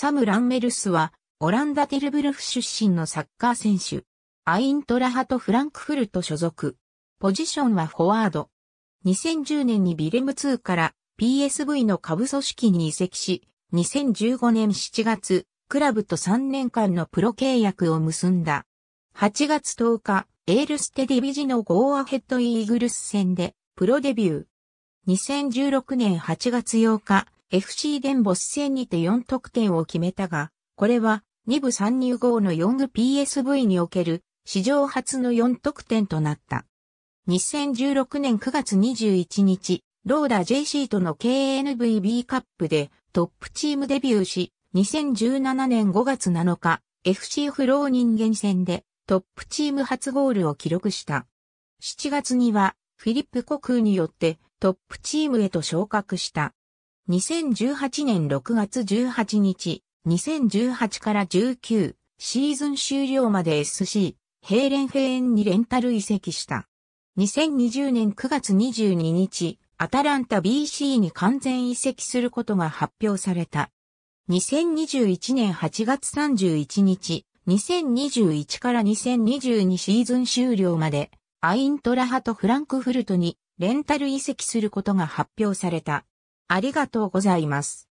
サム・ランメルスは、オランダ・テルブルフ出身のサッカー選手。アイントラハとフランクフルト所属。ポジションはフォワード。2010年にビレム2から PSV の下部組織に移籍し、2015年7月、クラブと3年間のプロ契約を結んだ。8月10日、エールステディビジのゴーアヘッドイーグルス戦でプロデビュー。2016年8月8日、FC デンボス戦にて4得点を決めたが、これは2部参入後の 4PSV における史上初の4得点となった。2016年9月21日、ローダ JC との KNVB カップでトップチームデビューし、2017年5月7日、FC フロー人間戦でトップチーム初ゴールを記録した。7月にはフィリップ・コクーによってトップチームへと昇格した。2018年6月18日、2018から19シーズン終了まで SC、ヘーレンフェーンにレンタル移籍した。2020年9月22日、アタランタ BC に完全移籍することが発表された。2021年8月31日、2021から2022シーズン終了まで、アイントラハとフランクフルトにレンタル移籍することが発表された。ありがとうございます。